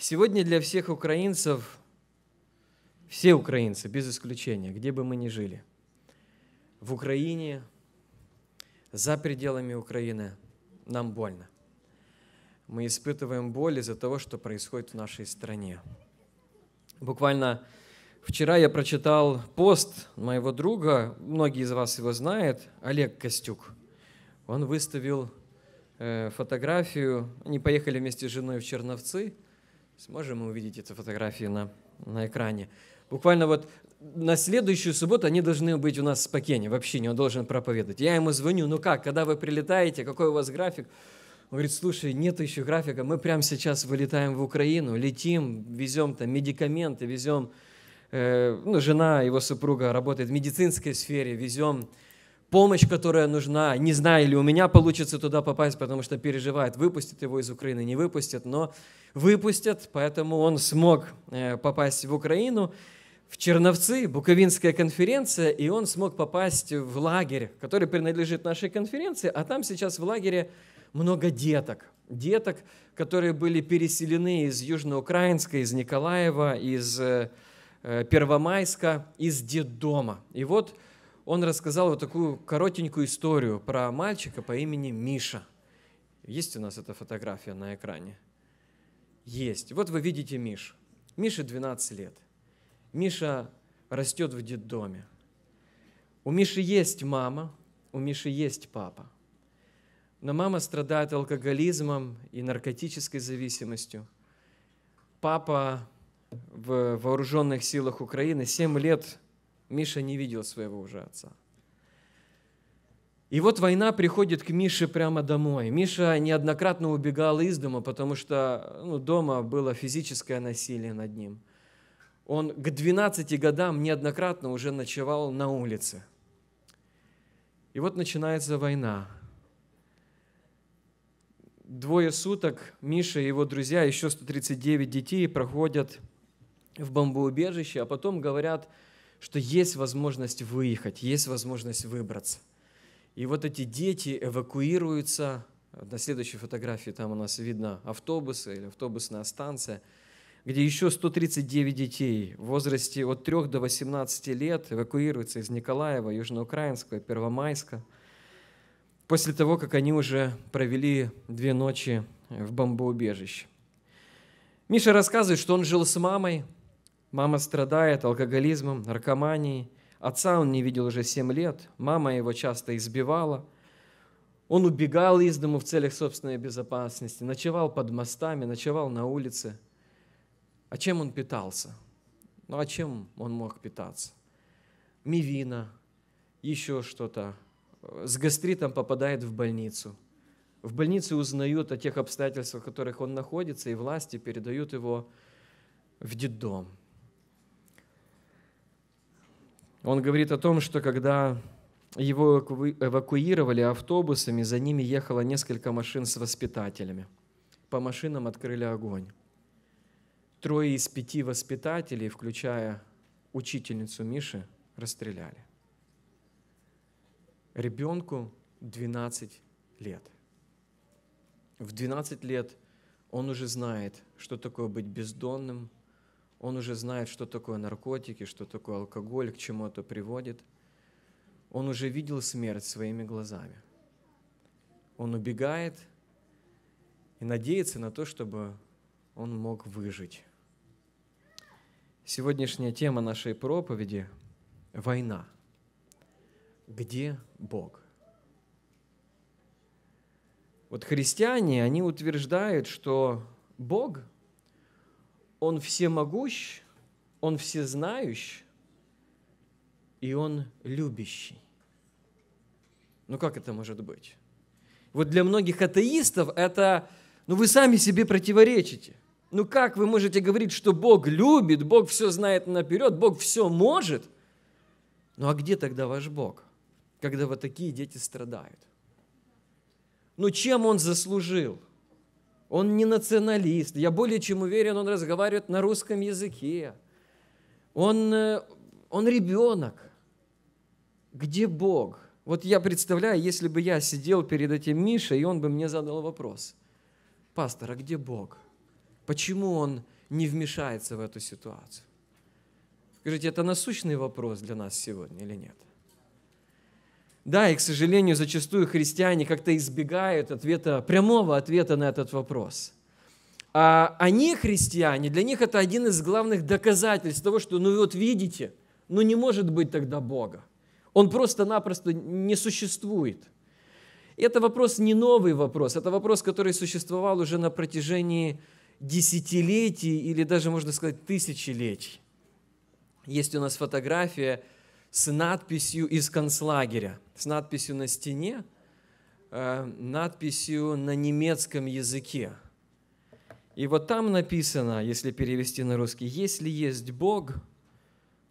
Сегодня для всех украинцев, все украинцы, без исключения, где бы мы ни жили, в Украине, за пределами Украины, нам больно. Мы испытываем боль из-за того, что происходит в нашей стране. Буквально вчера я прочитал пост моего друга, многие из вас его знают, Олег Костюк. Он выставил э, фотографию, они поехали вместе с женой в Черновцы – Сможем мы увидеть эти фотографии на, на экране? Буквально вот на следующую субботу они должны быть у нас в Спокене, в общине, он должен проповедовать. Я ему звоню, ну как, когда вы прилетаете, какой у вас график? Он говорит, слушай, нет еще графика, мы прямо сейчас вылетаем в Украину, летим, везем там медикаменты, везем, э, ну, жена, его супруга работает в медицинской сфере, везем помощь, которая нужна, не знаю, или у меня получится туда попасть, потому что переживает, выпустят его из Украины, не выпустят, но выпустят, поэтому он смог э, попасть в Украину, в Черновцы, Буковинская конференция, и он смог попасть в лагерь, который принадлежит нашей конференции, а там сейчас в лагере много деток, деток, которые были переселены из Южноукраинска, из Николаева, из э, э, Первомайска, из детдома. И вот он рассказал вот такую коротенькую историю про мальчика по имени Миша. Есть у нас эта фотография на экране есть. Вот вы видите Мишу. Мише 12 лет. Миша растет в детдоме. У Миши есть мама, у Миши есть папа. Но мама страдает алкоголизмом и наркотической зависимостью. Папа в вооруженных силах Украины 7 лет Миша не видел своего уже отца – и вот война приходит к Мише прямо домой. Миша неоднократно убегал из дома, потому что ну, дома было физическое насилие над ним. Он к 12 годам неоднократно уже ночевал на улице. И вот начинается война. Двое суток Миша и его друзья, еще 139 детей, проходят в бомбоубежище, а потом говорят, что есть возможность выехать, есть возможность выбраться. И вот эти дети эвакуируются. На следующей фотографии там у нас видно автобусы или автобусная станция, где еще 139 детей в возрасте от 3 до 18 лет эвакуируются из Николаева, Южноукраинского, Первомайска, после того, как они уже провели две ночи в бомбоубежище. Миша рассказывает, что он жил с мамой. Мама страдает алкоголизмом, наркоманией – Отца он не видел уже семь лет, мама его часто избивала. Он убегал из дому в целях собственной безопасности, ночевал под мостами, ночевал на улице. А чем он питался? Ну а чем он мог питаться? Мивина, еще что-то. С гастритом попадает в больницу. В больнице узнают о тех обстоятельствах, в которых он находится, и власти передают его в детдом. он говорит о том, что когда его эвакуировали автобусами, за ними ехало несколько машин с воспитателями. По машинам открыли огонь. Трое из пяти воспитателей, включая учительницу Миши, расстреляли. Ребенку 12 лет. В 12 лет он уже знает, что такое быть бездонным, он уже знает, что такое наркотики, что такое алкоголь, к чему это приводит. Он уже видел смерть своими глазами. Он убегает и надеется на то, чтобы он мог выжить. Сегодняшняя тема нашей проповеди – война. Где Бог? Вот христиане, они утверждают, что Бог – он всемогущ, Он всезнающ, и Он любящий. Ну как это может быть? Вот для многих атеистов это, ну вы сами себе противоречите. Ну как вы можете говорить, что Бог любит, Бог все знает наперед, Бог все может? Ну а где тогда ваш Бог, когда вот такие дети страдают? Ну чем он заслужил? Он не националист. Я более чем уверен, он разговаривает на русском языке. Он, э, он ребенок. Где Бог? Вот я представляю, если бы я сидел перед этим Мишей, и он бы мне задал вопрос. Пастор, а где Бог? Почему он не вмешается в эту ситуацию? Скажите, это насущный вопрос для нас сегодня или нет? Да, и, к сожалению, зачастую христиане как-то избегают ответа, прямого ответа на этот вопрос. А они, христиане, для них это один из главных доказательств того, что, ну вот видите, ну не может быть тогда Бога. Он просто-напросто не существует. Это вопрос не новый вопрос, это вопрос, который существовал уже на протяжении десятилетий или даже, можно сказать, тысячелетий. Есть у нас фотография – с надписью из концлагеря, с надписью на стене, э, надписью на немецком языке. И вот там написано, если перевести на русский, если есть Бог,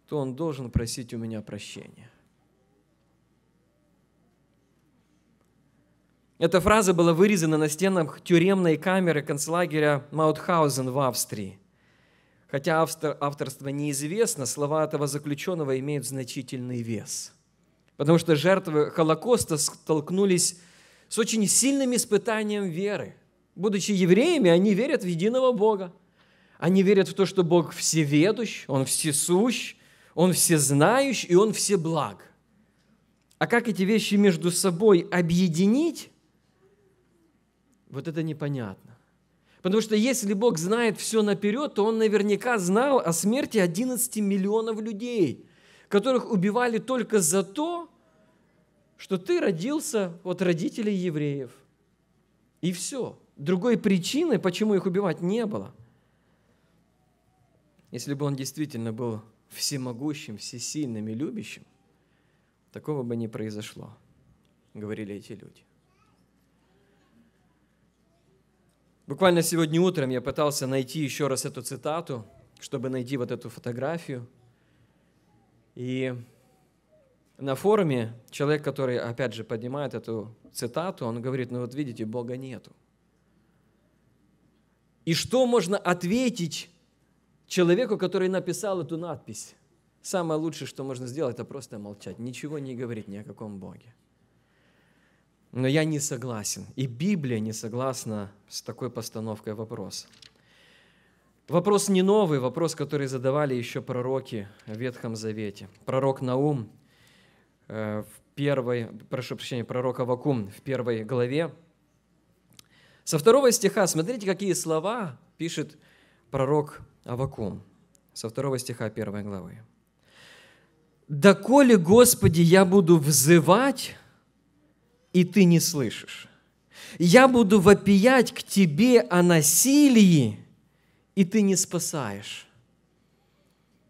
то Он должен просить у меня прощения. Эта фраза была вырезана на стенах тюремной камеры концлагеря Маутхаузен в Австрии – Хотя автор, авторство неизвестно, слова этого заключенного имеют значительный вес. Потому что жертвы Холокоста столкнулись с очень сильным испытанием веры. Будучи евреями, они верят в единого Бога. Они верят в то, что Бог всеведущ, Он всесущ, Он всезнающ и Он всеблаг. А как эти вещи между собой объединить, вот это непонятно. Потому что если Бог знает все наперед, то Он наверняка знал о смерти 11 миллионов людей, которых убивали только за то, что ты родился от родителей евреев. И все. Другой причины, почему их убивать, не было. Если бы он действительно был всемогущим, всесильным и любящим, такого бы не произошло, говорили эти люди. Буквально сегодня утром я пытался найти еще раз эту цитату, чтобы найти вот эту фотографию. И на форуме человек, который, опять же, поднимает эту цитату, он говорит, ну вот видите, Бога нету. И что можно ответить человеку, который написал эту надпись? Самое лучшее, что можно сделать, это просто молчать, ничего не говорить ни о каком Боге. Но я не согласен, и Библия не согласна с такой постановкой вопроса. Вопрос не новый, вопрос, который задавали еще пророки в Ветхом Завете. Пророк Наум э, в первой, прошу прощения, пророк Авакум в первой главе. Со второго стиха, смотрите, какие слова пишет пророк Авакум. Со второго стиха первой главы. «Доколе, Господи, я буду взывать, и ты не слышишь. Я буду вопиять к тебе о насилии, и ты не спасаешь.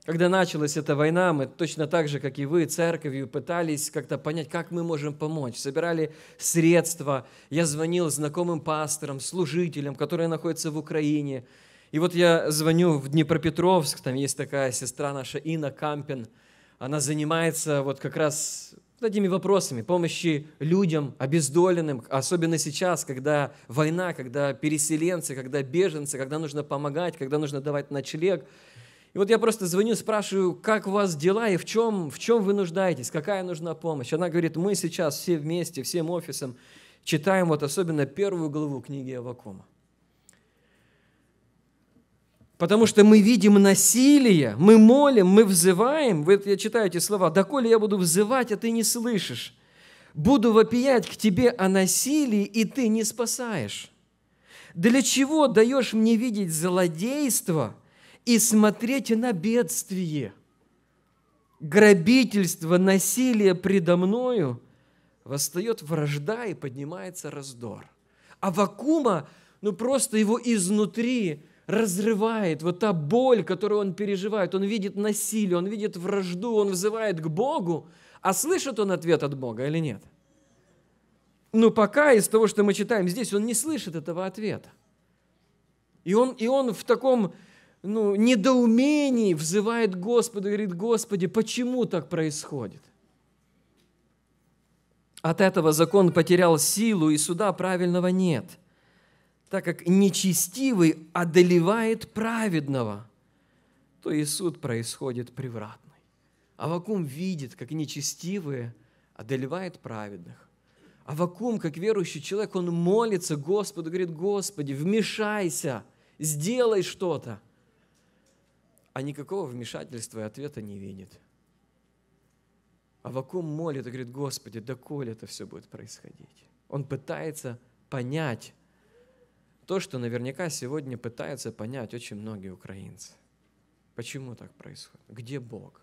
Когда началась эта война, мы точно так же, как и вы, церковью пытались как-то понять, как мы можем помочь. Собирали средства. Я звонил знакомым пасторам, служителям, которые находятся в Украине. И вот я звоню в Днепропетровск, там есть такая сестра наша Инна Кампин, она занимается вот как раз вот этими вопросами, помощи людям, обездоленным, особенно сейчас, когда война, когда переселенцы, когда беженцы, когда нужно помогать, когда нужно давать ночлег. И вот я просто звоню, спрашиваю, как у вас дела и в чем, в чем вы нуждаетесь, какая нужна помощь. Она говорит, мы сейчас все вместе, всем офисом читаем вот особенно первую главу книги Авакума. Потому что мы видим насилие, мы молим, мы взываем. Вот я читаю эти слова. «Доколе я буду взывать, а ты не слышишь? Буду вопиять к тебе о насилии, и ты не спасаешь. Для чего даешь мне видеть злодейство и смотреть на бедствие? Грабительство, насилие предо мною, восстает вражда и поднимается раздор». А вакума, ну просто его изнутри – разрывает вот та боль, которую он переживает. Он видит насилие, он видит вражду, он взывает к Богу. А слышит он ответ от Бога или нет? Но ну, пока из того, что мы читаем здесь, он не слышит этого ответа. И он, и он в таком ну, недоумении взывает Господу, говорит, Господи, почему так происходит? От этого закон потерял силу, и суда правильного нет – так как нечестивый одолевает праведного, то и суд происходит превратный. Авакум видит, как нечестивые одолевает праведных. Авакум, как верующий человек, он молится Господу, говорит, Господи, вмешайся, сделай что-то. А никакого вмешательства и ответа не видит. Авакум молит и говорит, Господи, доколе это все будет происходить? Он пытается понять, то, что наверняка сегодня пытаются понять очень многие украинцы. Почему так происходит? Где Бог?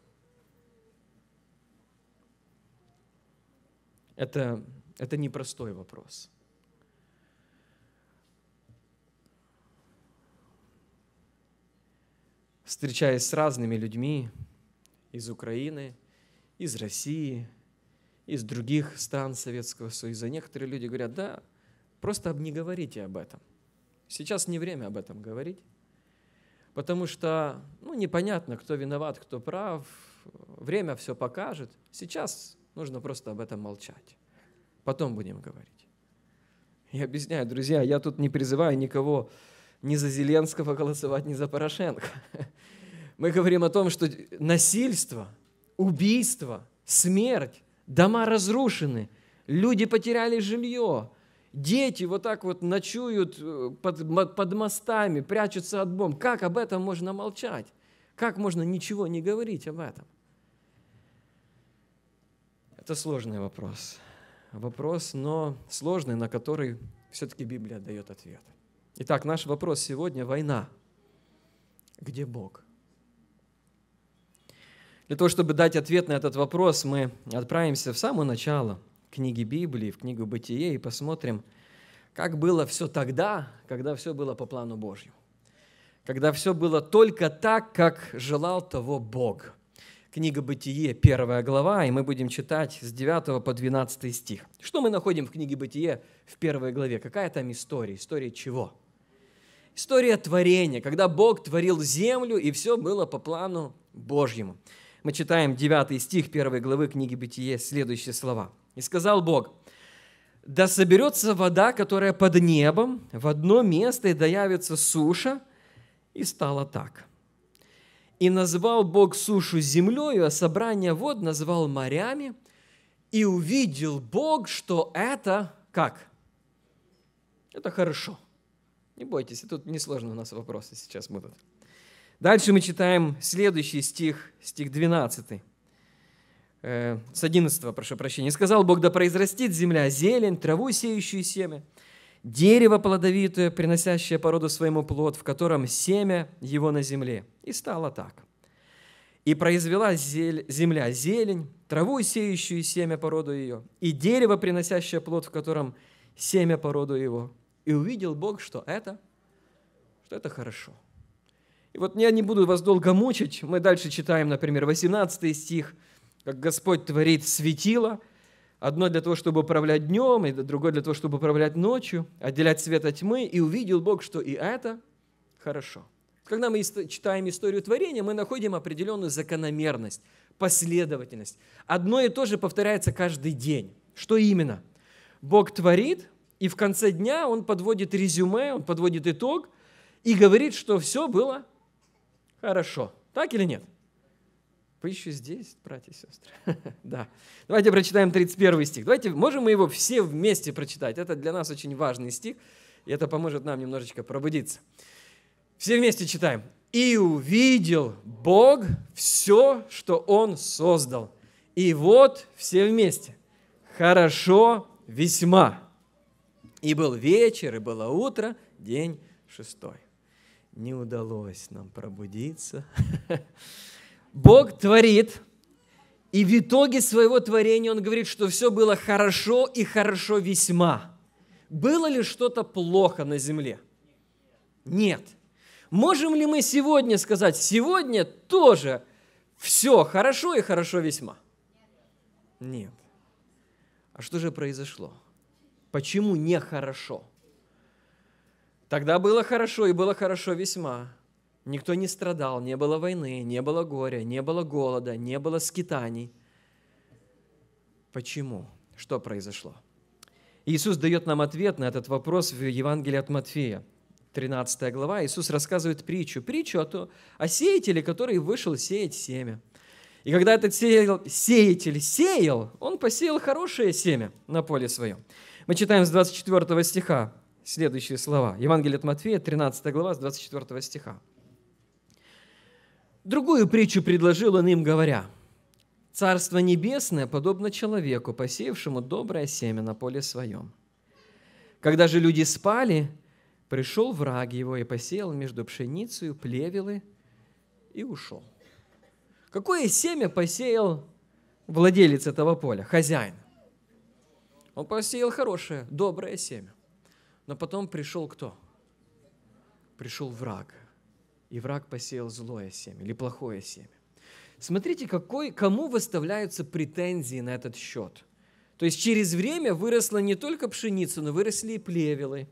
Это, это непростой вопрос. Встречаясь с разными людьми из Украины, из России, из других стран Советского Союза, некоторые люди говорят, да, просто не говорите об этом – Сейчас не время об этом говорить, потому что ну, непонятно, кто виноват, кто прав, время все покажет. Сейчас нужно просто об этом молчать. Потом будем говорить. Я объясняю, друзья, я тут не призываю никого ни за Зеленского голосовать, ни за Порошенко. Мы говорим о том, что насильство, убийство, смерть, дома разрушены, люди потеряли жилье – Дети вот так вот ночуют э, под, под мостами, прячутся от бомб. Как об этом можно молчать? Как можно ничего не говорить об этом? Это сложный вопрос. Вопрос, но сложный, на который все-таки Библия дает ответ. Итак, наш вопрос сегодня – война. Где Бог? Для того, чтобы дать ответ на этот вопрос, мы отправимся в самое начало – книги Библии, в книгу Бытие и посмотрим, как было все тогда, когда все было по плану Божьему, когда все было только так, как желал того Бог. Книга Бытие, первая глава, и мы будем читать с 9 по 12 стих. Что мы находим в книге Бытие в первой главе? Какая там история? История чего? История творения, когда Бог творил землю, и все было по плану Божьему. Мы читаем 9 стих 1 главы книги Бытие, следующие слова – и сказал Бог, да соберется вода, которая под небом, в одно место, и да явится суша. И стало так. И назвал Бог сушу землею, а собрание вод назвал морями. И увидел Бог, что это как? Это хорошо. Не бойтесь, тут несложно у нас вопросы сейчас будут. Дальше мы читаем следующий стих, стих 12. Э, с 11, прошу прощения. сказал Бог, да произрастит земля зелень, траву, сеющую семя, дерево плодовитое, приносящее породу своему плод, в котором семя его на земле». И стало так. «И произвела зель, земля зелень, траву, сеющую семя породу ее, и дерево, приносящее плод, в котором семя породу его». И увидел Бог, что это, что это хорошо – и вот я не буду вас долго мучить. Мы дальше читаем, например, 18 стих как Господь творит светило, одно для того, чтобы управлять днем, и другое для того, чтобы управлять ночью, отделять свет от тьмы, и увидел Бог, что и это хорошо. Когда мы читаем историю творения, мы находим определенную закономерность, последовательность. Одно и то же повторяется каждый день. Что именно? Бог творит, и в конце дня он подводит резюме, он подводит итог и говорит, что все было хорошо. Так или нет? Вы еще здесь, братья и сестры? да. Давайте прочитаем 31 стих. Давайте, можем мы его все вместе прочитать? Это для нас очень важный стих, и это поможет нам немножечко пробудиться. Все вместе читаем. «И увидел Бог все, что Он создал. И вот все вместе. Хорошо весьма. И был вечер, и было утро, день шестой». Не удалось нам пробудиться. Бог творит, и в итоге своего творения он говорит, что все было хорошо и хорошо весьма. Было ли что-то плохо на земле? Нет. Можем ли мы сегодня сказать, сегодня тоже все хорошо и хорошо весьма? Нет. А что же произошло? Почему не хорошо? Тогда было хорошо и было хорошо весьма. Никто не страдал, не было войны, не было горя, не было голода, не было скитаний. Почему? Что произошло? Иисус дает нам ответ на этот вопрос в Евангелии от Матфея. 13 глава, Иисус рассказывает притчу. Притчу о, то, о сеятеле, который вышел сеять семя. И когда этот сеял, сеятель сеял, он посеял хорошее семя на поле своем. Мы читаем с 24 стиха следующие слова. Евангелие от Матфея, 13 глава, с 24 стиха. Другую притчу предложил он им, говоря, «Царство небесное подобно человеку, посеявшему доброе семя на поле своем. Когда же люди спали, пришел враг его и посеял между пшеницей плевелы и ушел». Какое семя посеял владелец этого поля, хозяин? Он посеял хорошее, доброе семя. Но потом пришел кто? Пришел враг – и враг посеял злое семя или плохое семя. Смотрите, какой, кому выставляются претензии на этот счет. То есть через время выросла не только пшеница, но выросли и плевелы.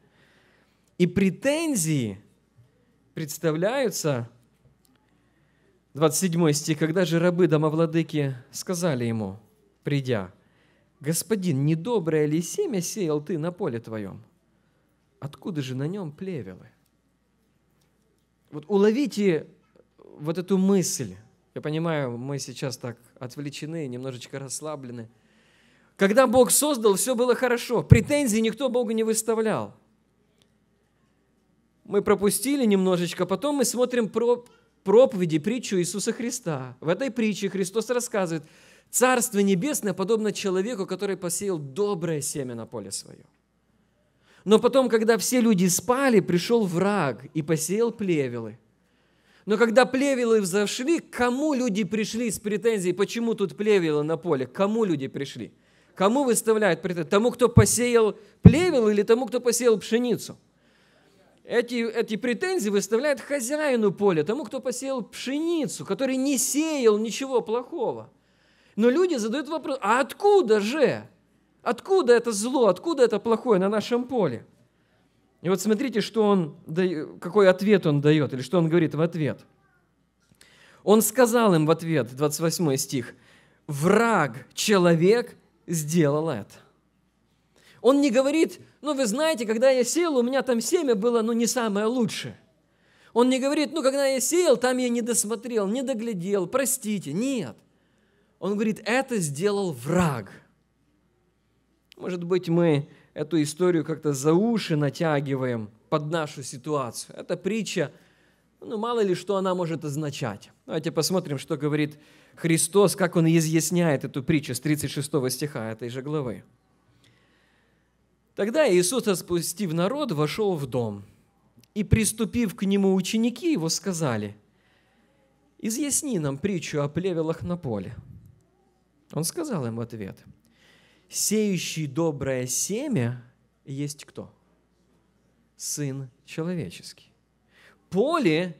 И претензии представляются, 27 стих, когда же рабы домовладыки сказали ему, придя, «Господин, недоброе ли семя сеял ты на поле твоем? Откуда же на нем плевелы?» Вот уловите вот эту мысль. Я понимаю, мы сейчас так отвлечены, немножечко расслаблены. Когда Бог создал, все было хорошо. Претензий никто Богу не выставлял. Мы пропустили немножечко, потом мы смотрим про проповеди, притчу Иисуса Христа. В этой притче Христос рассказывает, Царство Небесное подобно человеку, который посеял доброе семя на поле свое. Но потом, когда все люди спали, пришел враг и посеял плевелы. Но когда плевелы взошли, к кому люди пришли с претензией, почему тут плевелы на поле? К кому люди пришли? Кому выставляют претензии? Тому, кто посеял плевел или тому, кто посеял пшеницу? Эти, эти претензии выставляют хозяину поля, тому, кто посеял пшеницу, который не сеял ничего плохого. Но люди задают вопрос, а откуда же? Откуда это зло, откуда это плохое на нашем поле? И вот смотрите, что он, какой ответ он дает, или что он говорит в ответ. Он сказал им в ответ, 28 стих, «Враг, человек, сделал это». Он не говорит, ну, вы знаете, когда я сел, у меня там семя было, ну, не самое лучшее. Он не говорит, ну, когда я сеял, там я не досмотрел, не доглядел, простите. Нет. Он говорит, это сделал враг – может быть, мы эту историю как-то за уши натягиваем под нашу ситуацию. Эта притча, ну, мало ли что она может означать. Давайте посмотрим, что говорит Христос, как Он изъясняет эту притчу с 36 стиха этой же главы. Тогда Иисус, отпустив народ, вошел в дом, и, приступив к нему ученики его, сказали, «Изъясни нам притчу о плевелах на поле». Он сказал им в ответ – сеющий доброе семя есть кто? Сын человеческий. Поле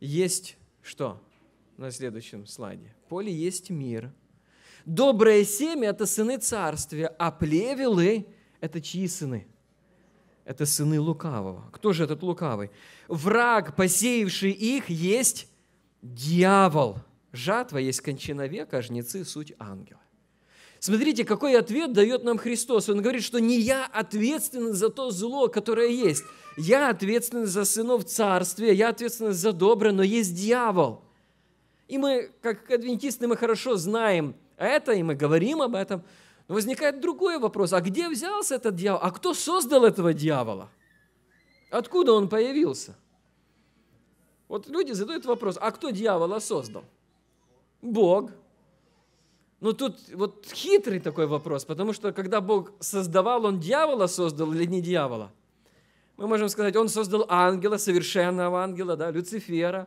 есть что? На следующем слайде. Поле есть мир. Доброе семя – это сыны царствия, а плевелы – это чьи сыны? Это сыны лукавого. Кто же этот лукавый? Враг, посеявший их, есть дьявол. Жатва есть кончина века, а жнецы – суть ангела. Смотрите, какой ответ дает нам Христос. Он говорит, что не я ответственен за то зло, которое есть. Я ответственен за сынов царствия, я ответственен за добро, но есть дьявол. И мы, как адвентисты, мы хорошо знаем это, и мы говорим об этом. Но возникает другой вопрос. А где взялся этот дьявол? А кто создал этого дьявола? Откуда он появился? Вот люди задают вопрос, а кто дьявола создал? Бог. Ну тут вот хитрый такой вопрос, потому что когда Бог создавал, Он дьявола создал или не дьявола? Мы можем сказать, Он создал ангела, совершенного ангела, да, Люцифера,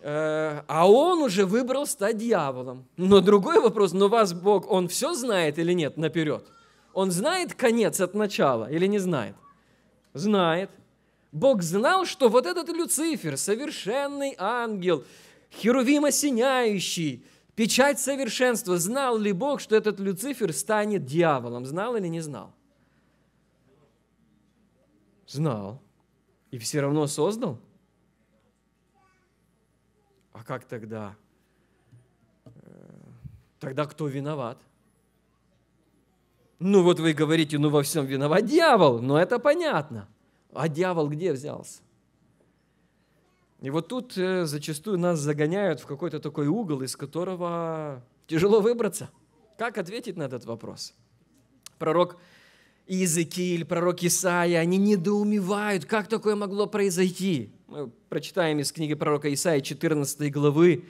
э, а он уже выбрал стать дьяволом. Но другой вопрос, но вас Бог, он все знает или нет наперед? Он знает конец от начала или не знает? Знает. Бог знал, что вот этот Люцифер, совершенный ангел, херувим осеняющий, Печать совершенства. Знал ли Бог, что этот Люцифер станет дьяволом? Знал или не знал? Знал. И все равно создал? А как тогда? Э, тогда кто виноват? Ну вот вы говорите, ну во всем виноват дьявол, но это понятно. А дьявол где взялся? И вот тут э, зачастую нас загоняют в какой-то такой угол, из которого тяжело выбраться. Как ответить на этот вопрос? Пророк Иезекииль, пророк Исаия, они недоумевают, как такое могло произойти. Мы прочитаем из книги пророка Исаия 14 главы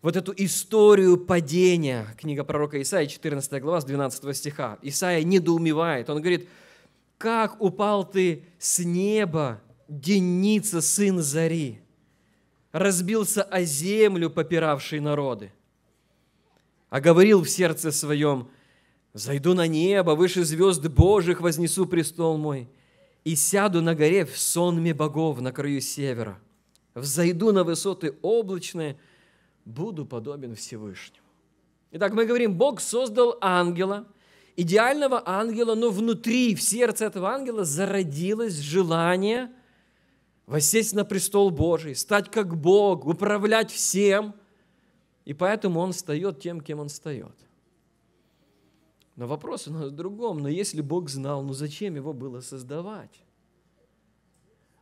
вот эту историю падения. Книга пророка Исаия, 14 глава, с 12 стиха. Исаия недоумевает. Он говорит, «Как упал ты с неба, Деница, сын Зари?» разбился о землю, попиравший народы. А говорил в сердце своем, «Зайду на небо, выше звезд Божьих вознесу престол мой, и сяду на горе в сонме богов на краю севера. Взойду на высоты облачные, буду подобен Всевышнему». Итак, мы говорим, Бог создал ангела, идеального ангела, но внутри, в сердце этого ангела зародилось желание – воссесть на престол Божий, стать как Бог, управлять всем. И поэтому он встает тем, кем он встает. Но вопрос у нас в другом. Но если Бог знал, ну зачем его было создавать?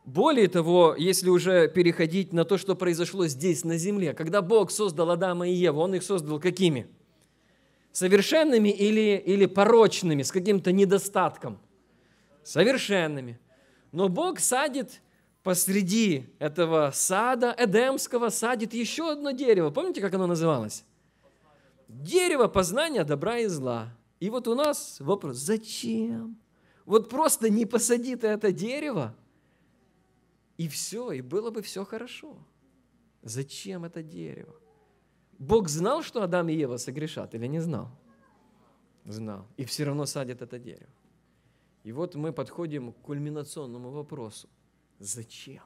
Более того, если уже переходить на то, что произошло здесь, на земле, когда Бог создал Адама и Еву, Он их создал какими? Совершенными или, или порочными, с каким-то недостатком? Совершенными. Но Бог садит посреди этого сада, Эдемского, садит еще одно дерево. Помните, как оно называлось? Дерево познания добра и зла. И вот у нас вопрос, зачем? Вот просто не посади ты это дерево, и все, и было бы все хорошо. Зачем это дерево? Бог знал, что Адам и Ева согрешат, или не знал? Знал. И все равно садит это дерево. И вот мы подходим к кульминационному вопросу – Зачем?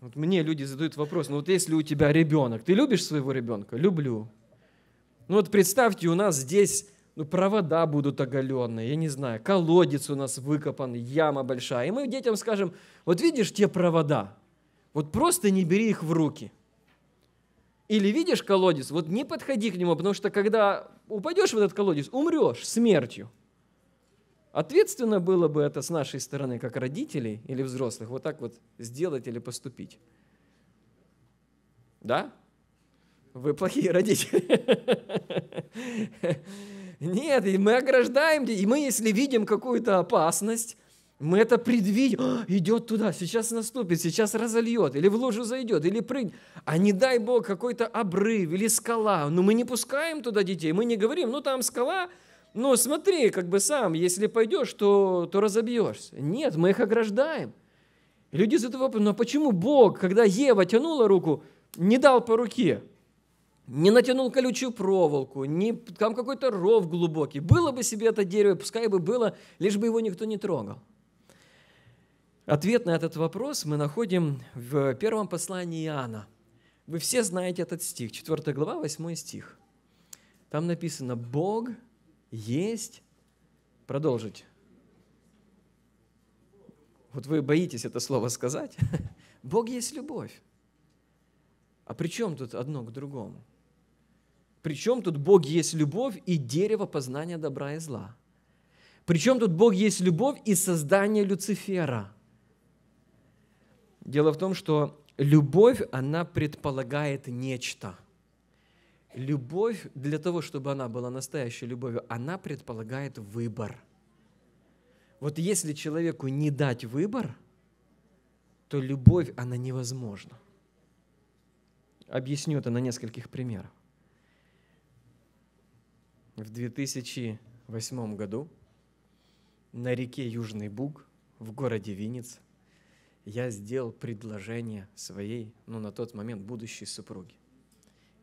Вот мне люди задают вопрос, ну вот если у тебя ребенок, ты любишь своего ребенка? Люблю. Ну вот представьте, у нас здесь ну, провода будут оголенные, я не знаю, колодец у нас выкопан, яма большая. И мы детям скажем, вот видишь те провода, вот просто не бери их в руки. Или видишь колодец, вот не подходи к нему, потому что когда упадешь в этот колодец, умрешь смертью. Ответственно было бы это с нашей стороны, как родителей или взрослых, вот так вот сделать или поступить. Да? Вы плохие родители. Нет, и мы ограждаем, и мы, если видим какую-то опасность, мы это предвидим. «А, идет туда, сейчас наступит, сейчас разольет, или в лужу зайдет, или прыгнет. А не дай бог какой-то обрыв или скала. Но мы не пускаем туда детей, мы не говорим, ну там скала, ну смотри, как бы сам, если пойдешь, то, то разобьешься. Нет, мы их ограждаем. И люди задают вопрос, ну а почему Бог, когда Ева тянула руку, не дал по руке? не натянул колючую проволоку, не, там какой-то ров глубокий. Было бы себе это дерево, пускай бы было, лишь бы его никто не трогал. Ответ на этот вопрос мы находим в первом послании Иоанна. Вы все знаете этот стих, 4 глава, 8 стих. Там написано «Бог есть... Продолжить. Вот вы боитесь это слово сказать. Бог есть любовь. А при чем тут одно к другому? При чем тут Бог есть любовь и дерево познания добра и зла? При чем тут Бог есть любовь и создание Люцифера? Дело в том, что любовь, она предполагает нечто – любовь, для того, чтобы она была настоящей любовью, она предполагает выбор. Вот если человеку не дать выбор, то любовь, она невозможна. Объясню это на нескольких примерах. В 2008 году на реке Южный Буг в городе Винниц я сделал предложение своей, ну на тот момент, будущей супруге.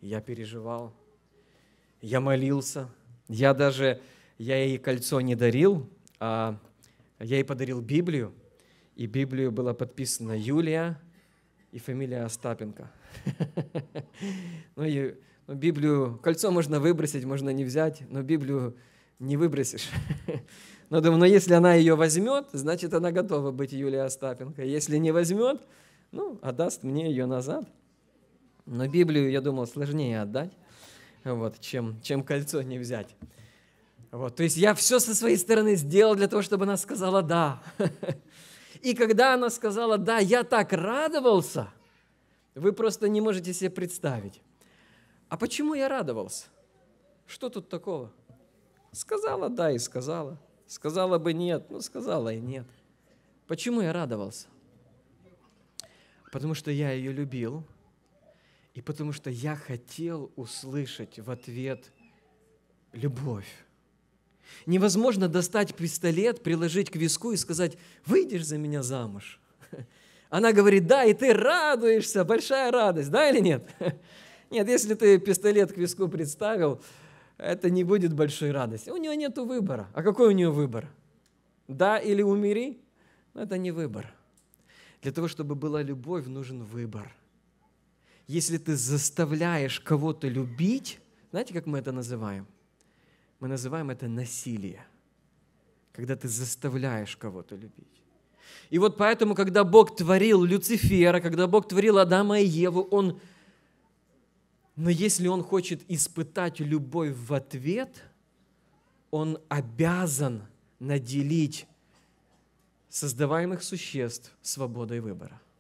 Я переживал, я молился, я даже, я ей кольцо не дарил, а я ей подарил Библию, и Библию была подписана Юлия и фамилия Остапенко. Ну, ну Библию, кольцо можно выбросить, можно не взять, но Библию не выбросишь. Но думаю, но ну, если она ее возьмет, значит, она готова быть Юлией Остапенко. Если не возьмет, ну, отдаст мне ее назад – но Библию, я думал, сложнее отдать, вот, чем, чем кольцо не взять. Вот, то есть я все со своей стороны сделал для того, чтобы она сказала «да». И когда она сказала «да», я так радовался, вы просто не можете себе представить. А почему я радовался? Что тут такого? Сказала «да» и сказала. Сказала бы «нет», но сказала и «нет». Почему я радовался? Потому что я ее любил, и потому что я хотел услышать в ответ любовь. Невозможно достать пистолет, приложить к виску и сказать, выйдешь за меня замуж. Она говорит, да, и ты радуешься, большая радость, да или нет? Нет, если ты пистолет к виску представил, это не будет большой радости. У нее нет выбора. А какой у нее выбор? Да или умери? это не выбор. Для того, чтобы была любовь, нужен выбор – если ты заставляешь кого-то любить, знаете, как мы это называем? Мы называем это насилие, когда ты заставляешь кого-то любить. И вот поэтому, когда Бог творил Люцифера, когда Бог творил Адама и Еву, Он... Но если Он хочет испытать любовь в ответ, Он обязан наделить создаваемых существ свободой выбора –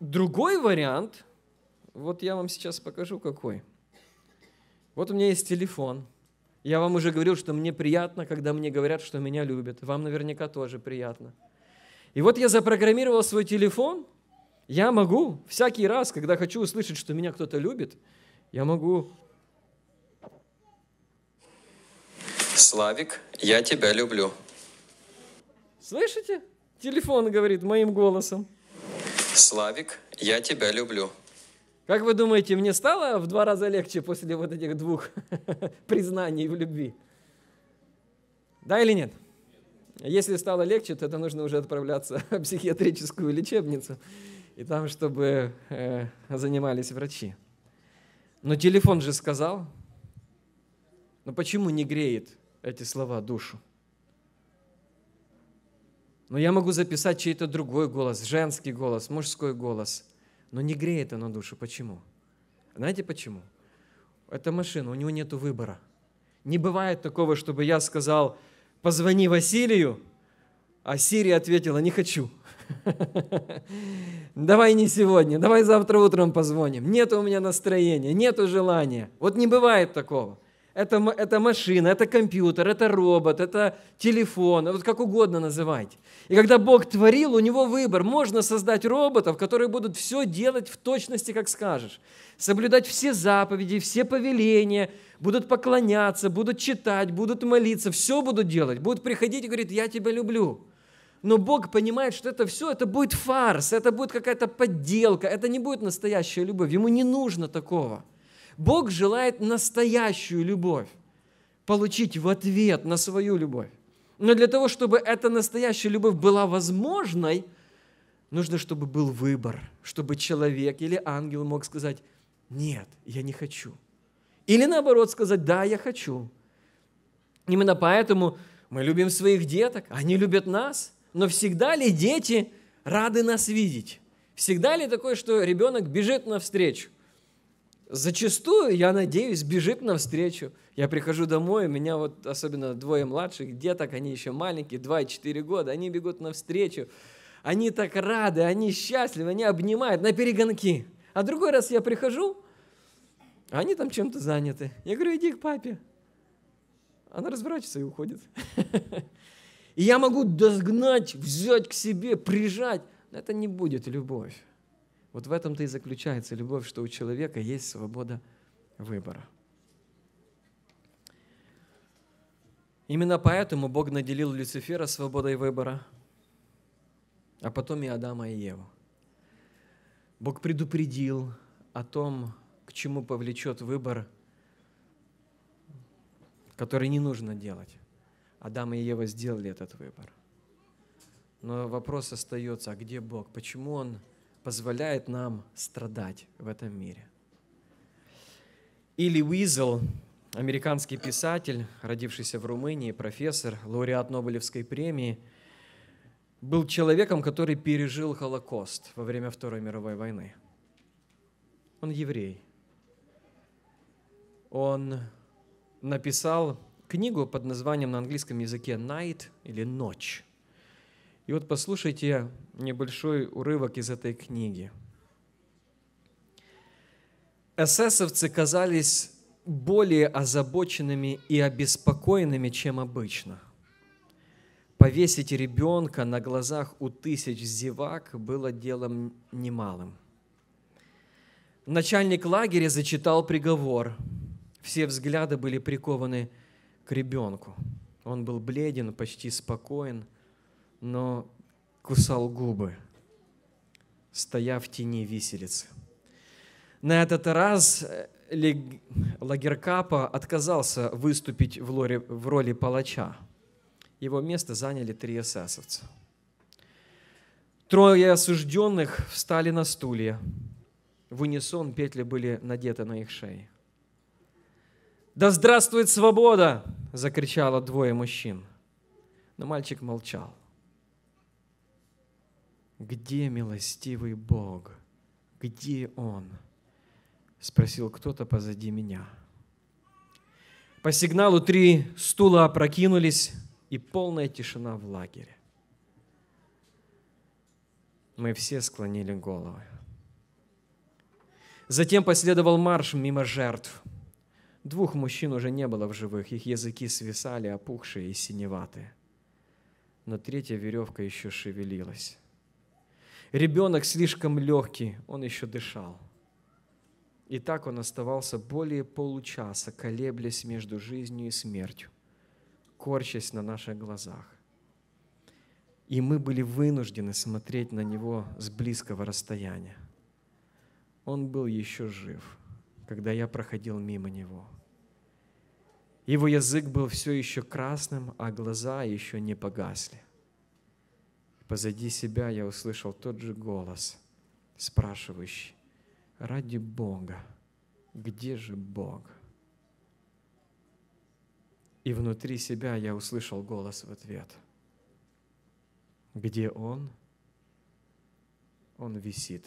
Другой вариант, вот я вам сейчас покажу какой. Вот у меня есть телефон. Я вам уже говорил, что мне приятно, когда мне говорят, что меня любят. Вам наверняка тоже приятно. И вот я запрограммировал свой телефон. Я могу всякий раз, когда хочу услышать, что меня кто-то любит, я могу... Славик, я тебя люблю. Слышите? Телефон говорит моим голосом. Славик, я тебя люблю. Как вы думаете, мне стало в два раза легче после вот этих двух признаний в любви? Да или нет? Если стало легче, то это нужно уже отправляться в психиатрическую лечебницу, и там, чтобы э, занимались врачи. Но телефон же сказал. Но почему не греет эти слова душу? Но я могу записать чей-то другой голос, женский голос, мужской голос. Но не греет оно душу. Почему? Знаете почему? Это машина, у него нет выбора. Не бывает такого, чтобы я сказал, позвони Василию, а Сирия ответила, не хочу. Давай не сегодня, давай завтра утром позвоним. Нет у меня настроения, нет желания. Вот не бывает такого это, это машина, это компьютер, это робот, это телефон, вот как угодно называйте. И когда Бог творил, у него выбор. Можно создать роботов, которые будут все делать в точности, как скажешь. Соблюдать все заповеди, все повеления, будут поклоняться, будут читать, будут молиться, все будут делать. Будут приходить и говорить, я тебя люблю. Но Бог понимает, что это все, это будет фарс, это будет какая-то подделка, это не будет настоящая любовь. Ему не нужно такого. Бог желает настоящую любовь получить в ответ на свою любовь. Но для того, чтобы эта настоящая любовь была возможной, нужно, чтобы был выбор, чтобы человек или ангел мог сказать «нет, я не хочу». Или наоборот сказать «да, я хочу». Именно поэтому мы любим своих деток, они любят нас, но всегда ли дети рады нас видеть? Всегда ли такое, что ребенок бежит навстречу? зачастую, я надеюсь, бежит навстречу. Я прихожу домой, меня вот, особенно двое младших деток, они еще маленькие, 2 и 4 года, они бегут навстречу. Они так рады, они счастливы, они обнимают на перегонки. А другой раз я прихожу, а они там чем-то заняты. Я говорю, иди к папе. Она разворачивается и уходит. И я могу догнать, взять к себе, прижать. Но это не будет любовь. Вот в этом-то и заключается любовь, что у человека есть свобода выбора. Именно поэтому Бог наделил Люцифера свободой выбора, а потом и Адама и Еву. Бог предупредил о том, к чему повлечет выбор, который не нужно делать. Адам и Ева сделали этот выбор. Но вопрос остается, а где Бог? Почему Он позволяет нам страдать в этом мире. Или Уизел, американский писатель, родившийся в Румынии, профессор, лауреат Нобелевской премии, был человеком, который пережил Холокост во время Второй мировой войны. Он еврей. Он написал книгу под названием на английском языке «Night» или «Ночь», и вот послушайте небольшой урывок из этой книги. Эсэсовцы казались более озабоченными и обеспокоенными, чем обычно. Повесить ребенка на глазах у тысяч зевак было делом немалым. Начальник лагеря зачитал приговор. Все взгляды были прикованы к ребенку. Он был бледен, почти спокоен – но кусал губы, стоя в тени виселицы. На этот раз э, Лагеркапа отказался выступить в роли, в роли палача. Его место заняли три эсэсовца. Трое осужденных встали на стулья. В унисон петли были надеты на их шеи. «Да здравствует свобода!» – закричало двое мужчин. Но мальчик молчал. «Где милостивый Бог? Где Он?» – спросил кто-то позади меня. По сигналу три стула опрокинулись, и полная тишина в лагере. Мы все склонили головы. Затем последовал марш мимо жертв. Двух мужчин уже не было в живых, их языки свисали, опухшие и синеватые. Но третья веревка еще шевелилась. Ребенок слишком легкий, он еще дышал. И так он оставался более получаса, колеблясь между жизнью и смертью, корчась на наших глазах. И мы были вынуждены смотреть на него с близкого расстояния. Он был еще жив, когда я проходил мимо него. Его язык был все еще красным, а глаза еще не погасли. Позади себя я услышал тот же голос, спрашивающий, ради Бога, где же Бог? И внутри себя я услышал голос в ответ. Где Он? Он висит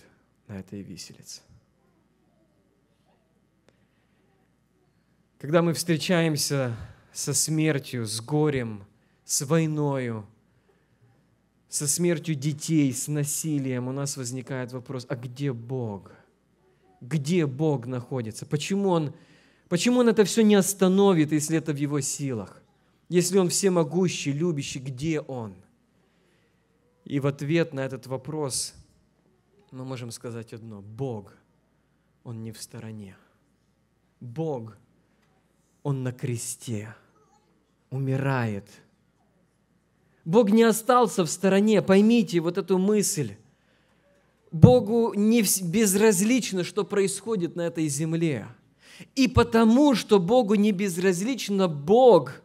на этой виселице. Когда мы встречаемся со смертью, с горем, с войною – со смертью детей, с насилием, у нас возникает вопрос, а где Бог? Где Бог находится? Почему Он, почему он это все не остановит, если это в Его силах? Если Он всемогущий, любящий, где Он? И в ответ на этот вопрос мы можем сказать одно. Бог, Он не в стороне. Бог, Он на кресте, умирает – Бог не остался в стороне, поймите вот эту мысль. Богу не безразлично, что происходит на этой земле. И потому, что Богу не безразлично, Бог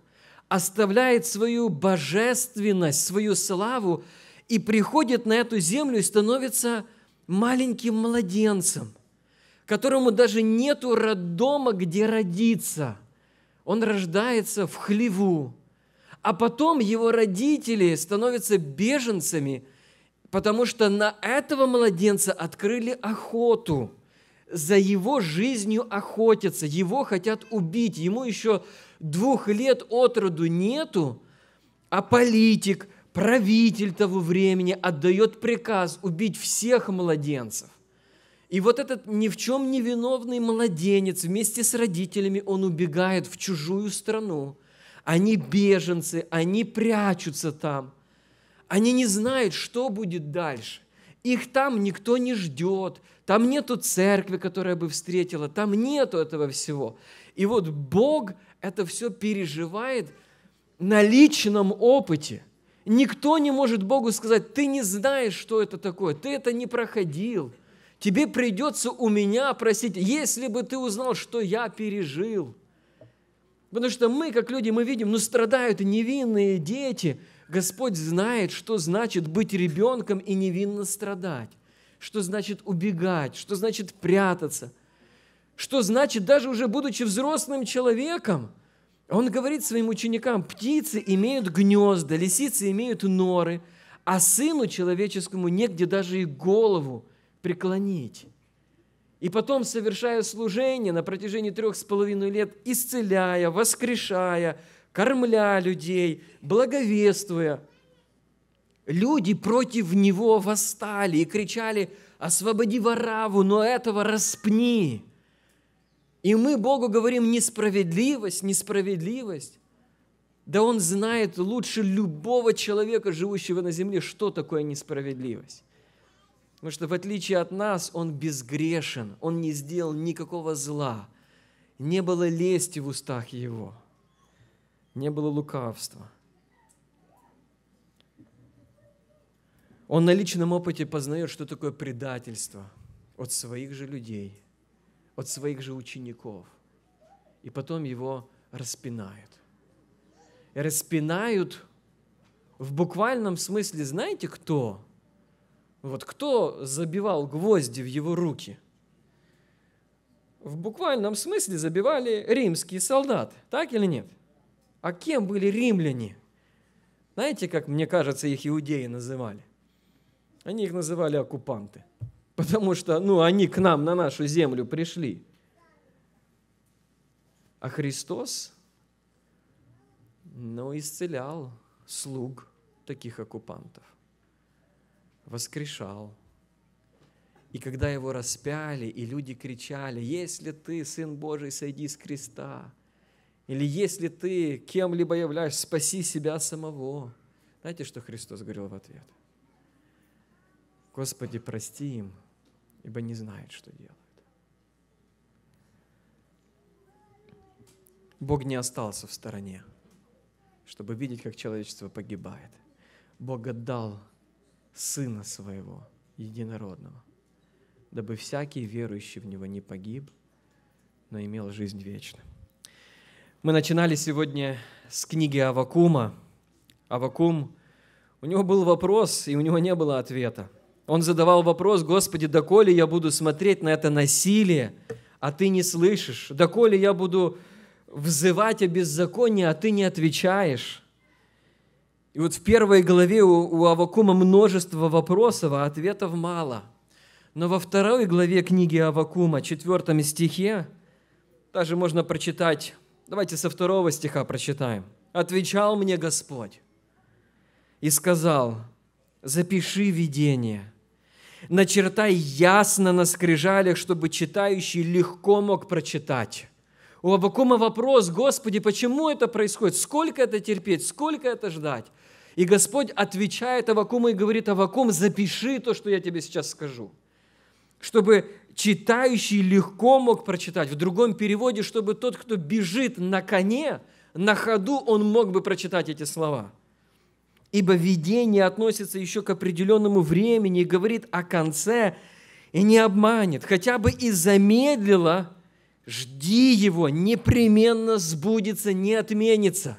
оставляет свою божественность, свою славу и приходит на эту землю и становится маленьким младенцем, которому даже нету роддома, где родиться. Он рождается в хлеву, а потом его родители становятся беженцами, потому что на этого младенца открыли охоту. За его жизнью охотятся, его хотят убить, ему еще двух лет от роду нету, а политик, правитель того времени отдает приказ убить всех младенцев. И вот этот ни в чем не виновный младенец вместе с родителями, он убегает в чужую страну – они беженцы, они прячутся там. Они не знают, что будет дальше. Их там никто не ждет, там нету церкви, которая бы встретила, там нету этого всего. И вот Бог это все переживает на личном опыте. Никто не может Богу сказать, ты не знаешь, что это такое, ты это не проходил. Тебе придется у меня просить, если бы ты узнал, что я пережил – Потому что мы, как люди, мы видим, ну страдают невинные дети. Господь знает, что значит быть ребенком и невинно страдать. Что значит убегать, что значит прятаться. Что значит даже уже будучи взрослым человеком. Он говорит своим ученикам, птицы имеют гнезда, лисицы имеют норы, а сыну человеческому негде даже и голову преклонить. И потом, совершая служение на протяжении трех с половиной лет, исцеляя, воскрешая, кормля людей, благовествуя, люди против него восстали и кричали «Освободи Вараву, но этого распни!» И мы Богу говорим «Несправедливость, несправедливость!» Да Он знает лучше любого человека, живущего на земле, что такое несправедливость. Потому что в отличие от нас он безгрешен, он не сделал никакого зла, не было лести в устах его, не было лукавства. Он на личном опыте познает, что такое предательство от своих же людей, от своих же учеников. И потом его распинают. И распинают в буквальном смысле, знаете кто? Вот кто забивал гвозди в его руки? В буквальном смысле забивали римские солдаты, так или нет? А кем были римляне? Знаете, как, мне кажется, их иудеи называли? Они их называли оккупанты, потому что, ну, они к нам, на нашу землю пришли. А Христос, ну, исцелял слуг таких оккупантов воскрешал. И когда его распяли, и люди кричали, «Если ты, Сын Божий, сойди с креста!» Или «Если ты кем-либо являешься, спаси себя самого!» Знаете, что Христос говорил в ответ? «Господи, прости им, ибо не знают, что делают». Бог не остался в стороне, чтобы видеть, как человечество погибает. Бог отдал Сына Своего, Единородного, дабы всякий верующий в Него не погиб, но имел жизнь вечную. Мы начинали сегодня с книги Авакума. Авакум, у него был вопрос, и у него не было ответа. Он задавал вопрос, «Господи, доколе я буду смотреть на это насилие, а ты не слышишь? Доколе я буду взывать о беззаконии, а ты не отвечаешь?» И вот в первой главе у, у Авакума множество вопросов, а ответов мало. Но во второй главе книги Авакума, четвертом стихе, даже можно прочитать, давайте со второго стиха прочитаем. «Отвечал мне Господь и сказал, запиши видение, начертай ясно на скрижалях, чтобы читающий легко мог прочитать». У Авакума вопрос, Господи, почему это происходит? Сколько это терпеть? Сколько это ждать? И Господь отвечает Авакуму и говорит, Авакум, запиши то, что я тебе сейчас скажу, чтобы читающий легко мог прочитать. В другом переводе, чтобы тот, кто бежит на коне, на ходу он мог бы прочитать эти слова. Ибо видение относится еще к определенному времени и говорит о конце, и не обманет, хотя бы и замедлило, жди его, непременно сбудется, не отменится.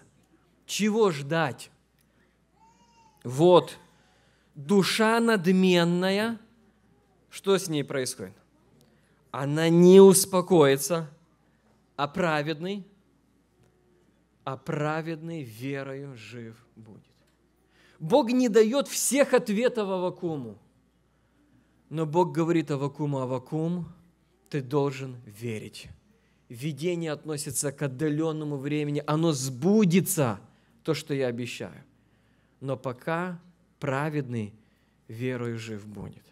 Чего ждать? Вот, душа надменная, что с ней происходит? Она не успокоится, а праведный, а праведный верою жив будет. Бог не дает всех ответов Авакуму, но Бог говорит Авакуму, Авакум, ты должен верить. Видение относится к отдаленному времени, оно сбудется, то, что я обещаю но пока праведный верою жив будет.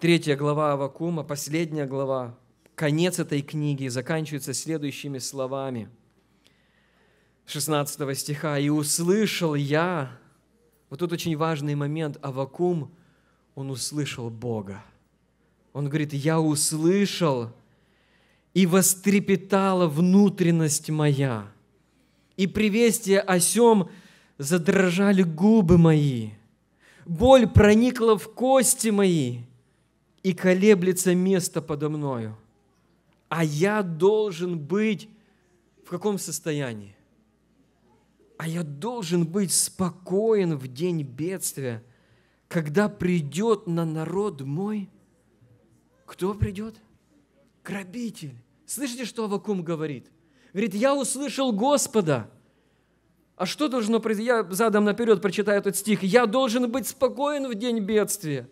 Третья глава Авакума, последняя глава, конец этой книги заканчивается следующими словами. 16 стиха. «И услышал я...» Вот тут очень важный момент. Авакум, он услышал Бога. Он говорит, «Я услышал, и вострепетала внутренность моя, и привестие о сем задрожали губы мои, боль проникла в кости мои, и колеблется место подо мною. А я должен быть в каком состоянии? А я должен быть спокоен в день бедствия, когда придет на народ мой. Кто придет? Грабитель. Слышите, что Авакум говорит? Говорит, я услышал Господа – а что должно произойти? Я задом наперед прочитаю этот стих. Я должен быть спокоен в день бедствия.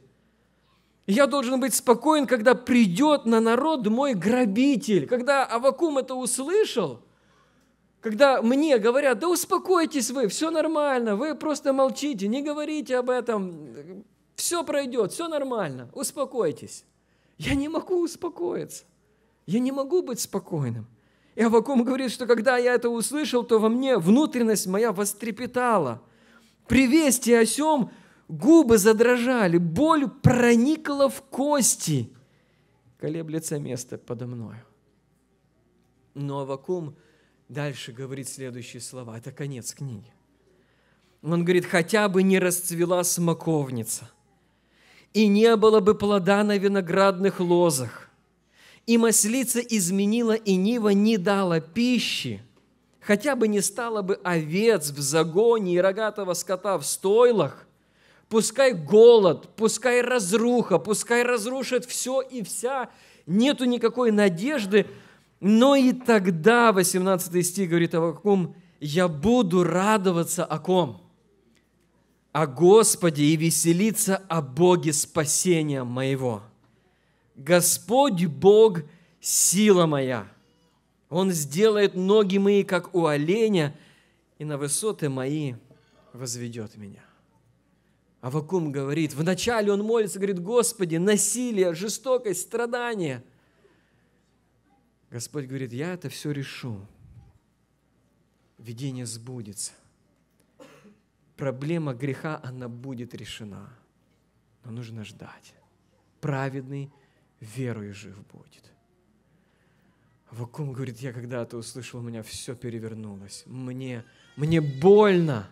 Я должен быть спокоен, когда придет на народ мой грабитель. Когда Авакум это услышал, когда мне говорят, да успокойтесь вы, все нормально, вы просто молчите, не говорите об этом, все пройдет, все нормально, успокойтесь. Я не могу успокоиться. Я не могу быть спокойным. И Авакум говорит, что когда я это услышал, то во мне внутренность моя вострепетала. При вести о сем губы задрожали, боль проникла в кости. Колеблется место подо мною. Но Авакум дальше говорит следующие слова. Это конец книги. Он говорит, хотя бы не расцвела смоковница, и не было бы плода на виноградных лозах, и маслица изменила, и нива не дала пищи. Хотя бы не стало бы овец в загоне и рогатого скота в стойлах, пускай голод, пускай разруха, пускай разрушит все и вся, нету никакой надежды, но и тогда, 18 стих говорит о каком, я буду радоваться о ком? О Господе и веселиться о Боге спасения моего. Господь Бог – сила моя. Он сделает ноги мои, как у оленя, и на высоты мои возведет меня. Авакум говорит, вначале он молится, говорит, Господи, насилие, жестокость, страдания. Господь говорит, я это все решу. Видение сбудется. Проблема греха, она будет решена. Но нужно ждать. Праведный верою жив будет. Вакум говорит, я когда-то услышал, у меня все перевернулось. Мне, мне больно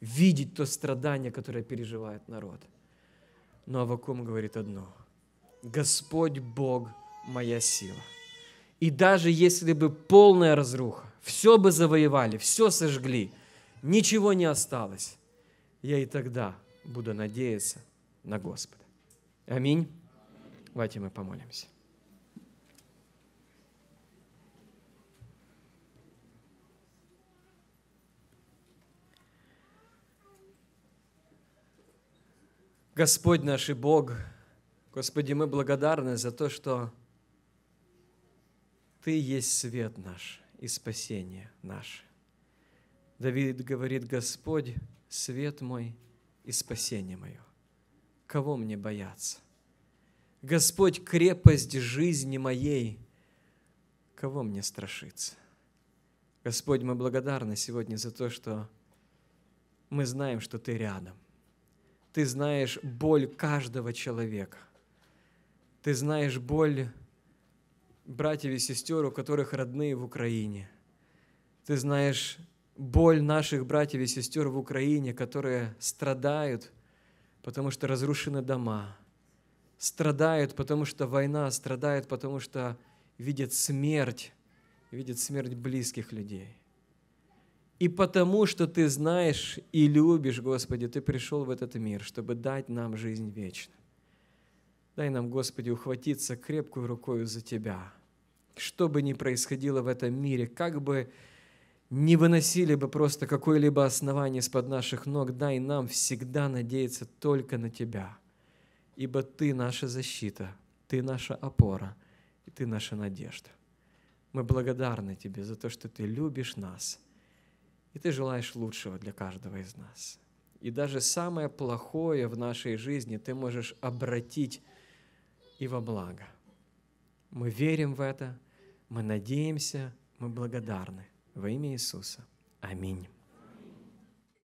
видеть то страдание, которое переживает народ. Но Авакум говорит одно. Господь Бог – моя сила. И даже если бы полная разруха, все бы завоевали, все сожгли, ничего не осталось, я и тогда буду надеяться на Господа. Аминь. Давайте мы помолимся. Господь наш и Бог, Господи, мы благодарны за то, что Ты есть свет наш и спасение наше. Давид говорит, Господь, свет мой и спасение мое. Кого мне бояться? Господь, крепость жизни моей, кого мне страшиться? Господь, мы благодарны сегодня за то, что мы знаем, что Ты рядом. Ты знаешь боль каждого человека. Ты знаешь боль братьев и сестер, у которых родные в Украине. Ты знаешь боль наших братьев и сестер в Украине, которые страдают, потому что разрушены дома – страдают, потому что война, страдают, потому что видят смерть, видят смерть близких людей. И потому что ты знаешь и любишь, Господи, ты пришел в этот мир, чтобы дать нам жизнь вечную. Дай нам, Господи, ухватиться крепкую рукою за Тебя. Что бы ни происходило в этом мире, как бы не выносили бы просто какое-либо основание из-под наших ног, дай нам всегда надеяться только на Тебя – ибо Ты наша защита, Ты наша опора, и Ты наша надежда. Мы благодарны Тебе за то, что Ты любишь нас, и Ты желаешь лучшего для каждого из нас. И даже самое плохое в нашей жизни Ты можешь обратить и во благо. Мы верим в это, мы надеемся, мы благодарны. Во имя Иисуса. Аминь.